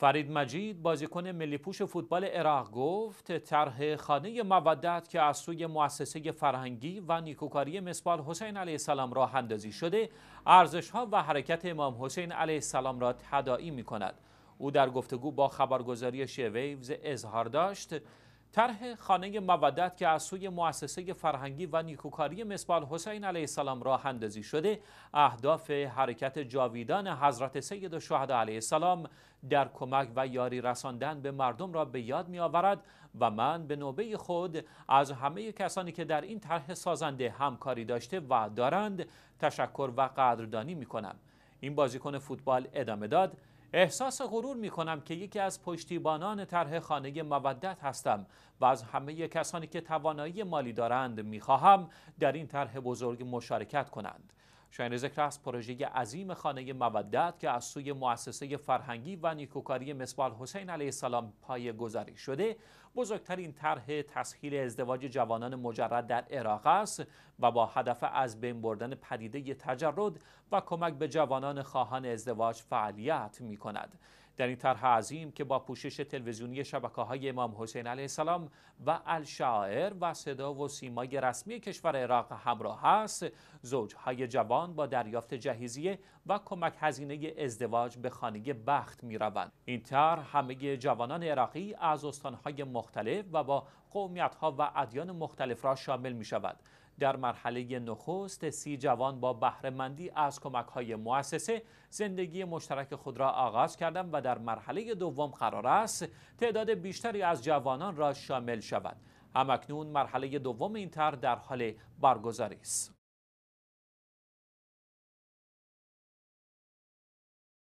فرید مجید بازیکن ملی پوش فوتبال عراق گفت طرح خانه مودت که از سوی مؤسسه فرهنگی و نیکوکاری مسبال حسین علیه السلام راه اندازی شده ارزش ها و حرکت امام حسین علیه السلام را تدائی می کند او در گفتگو با خبرگزاری شیویوز اظهار داشت طرح خانه مودت که از سوی مؤسسه فرهنگی و نیکوکاری مصبال حسین علیه السلام راه اندازی شده اهداف حرکت جاویدان حضرت سید و شهده علیه السلام در کمک و یاری رساندن به مردم را به یاد می آورد و من به نوبه خود از همه کسانی که در این طرح سازنده همکاری داشته و دارند تشکر و قدردانی می کنم این بازیکن فوتبال ادامه داد احساس غرور می کنم که یکی از پشتیبانان طرح خانه مودت هستم و از همه کسانی که توانایی مالی دارند می خواهم در این طرح بزرگ مشارکت کنند. شاین ذکر است پروژه عظیم خانه مودت که از سوی مؤسسه فرهنگی و نیکوکاری مصباح حسین علیه السلام پای گذاری شده بزرگترین طرح تسهیل ازدواج جوانان مجرد در عراق است و با هدف از بین بردن پدیده تجرد و کمک به جوانان خواهان ازدواج فعالیت می کند. در این طرح عظیم که با پوشش تلویزیونی شبکه های امام حسین علیه السلام و الشاعر و صدا و سیمای رسمی کشور عراق همراه است زوجهای جوان با دریافت جهیزیه و کمک هزینه ازدواج به خانه بخت می روند این طرح همه جوانان عراقی از استانهای مختلف و با ها و ادیان مختلف را شامل می شود در مرحله نخست سی جوان با بهرهمندی از کمک های مؤسسه زندگی مشترک خود را آغاز کردند و در مرحله دوم قرار است تعداد بیشتری از جوانان را شامل شود همکنون مرحله دوم این تر در حال برگزاری است